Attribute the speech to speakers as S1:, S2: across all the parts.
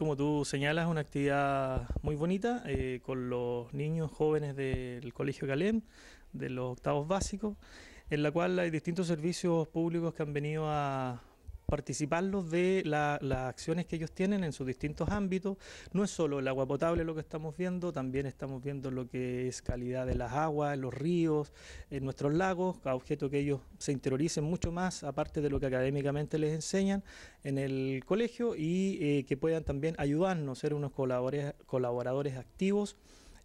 S1: como tú señalas, una actividad muy bonita eh, con los niños jóvenes del Colegio Calem, de los octavos básicos, en la cual hay distintos servicios públicos que han venido a, participarlos de las acciones que ellos tienen en sus distintos ámbitos. No es solo el agua potable lo que estamos viendo, también estamos viendo lo que es calidad de las aguas, los ríos, en nuestros lagos, cada objeto que ellos se interioricen mucho más, aparte de lo que académicamente les enseñan en el colegio, y eh, que puedan también ayudarnos, ser unos colaboradores, colaboradores activos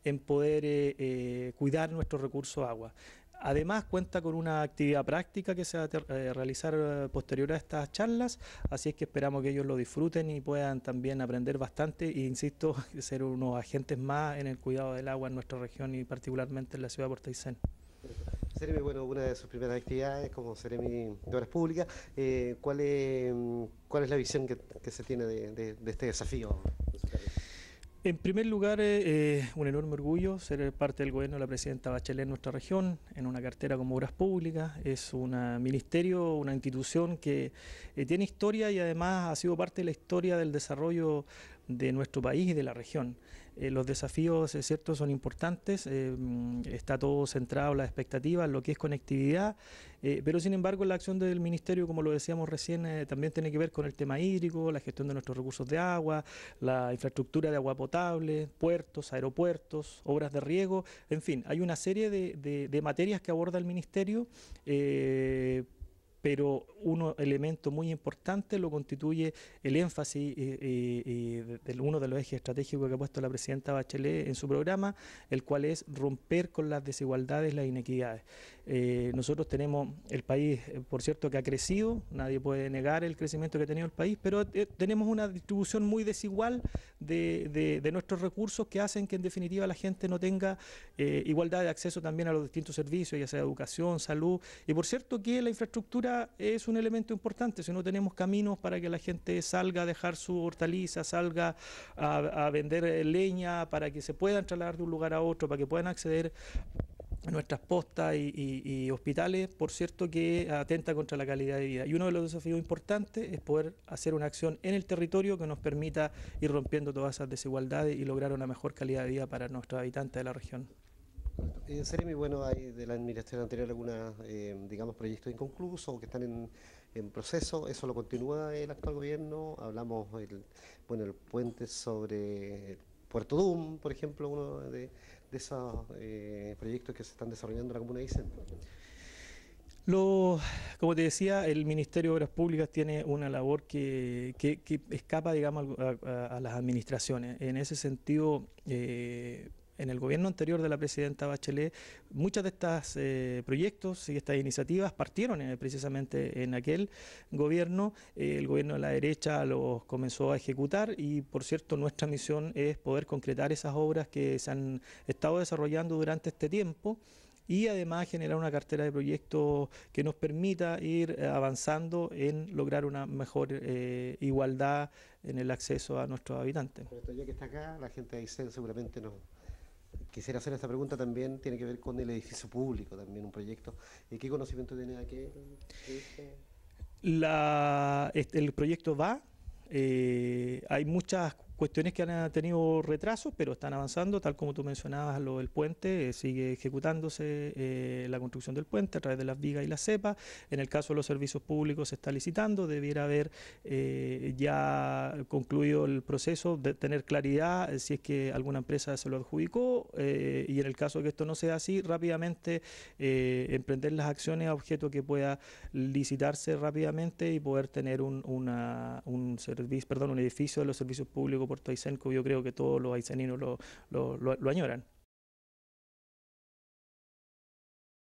S1: en poder eh, eh, cuidar nuestros recursos agua. Además cuenta con una actividad práctica que se va a eh, realizar eh, posterior a estas charlas, así es que esperamos que ellos lo disfruten y puedan también aprender bastante e insisto, ser unos agentes más en el cuidado del agua en nuestra región y particularmente en la ciudad de Portaicén.
S2: Seremi, bueno, una de sus primeras actividades como Seremi de Obras Públicas, eh, mm, ¿cuál, es, la visión que, se tiene de este desafío?
S1: En primer lugar, eh, eh, un enorme orgullo ser parte del gobierno de la presidenta Bachelet en nuestra región, en una cartera como Obras Públicas. Es un ministerio, una institución que eh, tiene historia y además ha sido parte de la historia del desarrollo de nuestro país y de la región. Eh, los desafíos, es eh, cierto, son importantes, eh, está todo centrado en las expectativas, en lo que es conectividad, pero sin embargo la acción del Ministerio, como lo decíamos recién, también tiene que ver con el tema hídrico, la gestión de nuestros recursos de agua, la infraestructura de agua potable, puertos, aeropuertos, obras de riego, en fin, hay una serie de materias que aborda el Ministerio pero un elemento muy importante lo constituye el énfasis eh, eh, eh, de uno de los ejes estratégicos que ha puesto la presidenta Bachelet en su programa, el cual es romper con las desigualdades, las inequidades. nosotros tenemos el país, por cierto, que ha crecido, nadie puede negar el crecimiento que ha tenido el país, pero tenemos una distribución muy desigual de, de, nuestros recursos que hacen que en definitiva la gente no tenga igualdad de acceso también a los distintos servicios, ya sea educación, salud, y por cierto que la infraestructura es un elemento importante, si no tenemos caminos para que la gente salga a dejar su hortaliza, salga a, vender eh, leña, para que se puedan trasladar de un lugar a otro, para que puedan acceder a nuestras postas y, hospitales, por cierto, que atenta contra la calidad de vida. Y uno de los desafíos importantes es poder hacer una acción en el territorio que nos permita ir rompiendo todas esas desigualdades y lograr una mejor calidad de vida para nuestros habitantes de la región.
S2: Eh, Seremi, bueno, hay de la administración anterior algunos, eh, digamos, proyectos inconclusos que están en, proceso. Eso lo continúa el actual gobierno. Hablamos, el, bueno, el puente sobre Puerto Dum, por ejemplo, uno de, esos eh, proyectos que se están desarrollando en la comuna de Isen.
S1: Lo, como te decía, el Ministerio de Obras Públicas tiene una labor que, que, escapa, digamos, a, las administraciones. En ese sentido, eh, en el gobierno anterior de la presidenta Bachelet, muchas de estos eh, proyectos y estas iniciativas partieron eh, precisamente mm. en aquel gobierno. Eh, el gobierno de la derecha los comenzó a ejecutar y, por cierto, nuestra misión es poder concretar esas obras que se han estado desarrollando durante este tiempo y además generar una cartera de proyectos que nos permita ir avanzando en lograr una mejor igualdad en el acceso a nuestros habitantes.
S2: Pero ya que está acá, la gente de seguramente no quisiera hacer esta pregunta también, tiene que ver con el edificio público, también un proyecto. y eh, ¿Qué conocimiento tiene aquel?
S1: La, este, el proyecto va, eh, hay muchas cuestiones que han ah, tenido retrasos, pero están avanzando, tal como tú mencionabas, lo del puente, eh, sigue ejecutándose eh, la construcción del puente a través de las vigas y las cepas. En el caso de los servicios públicos se está licitando, debiera haber eh, ya concluido el proceso, de tener claridad si es que alguna empresa se lo adjudicó y en el caso de que esto no sea así, rápidamente emprender las acciones a objeto que pueda licitarse rápidamente y poder tener un, servicio, perdón, un edificio de los servicios públicos Puerto por yo creo que todos los ayseninos lo, lo añoran.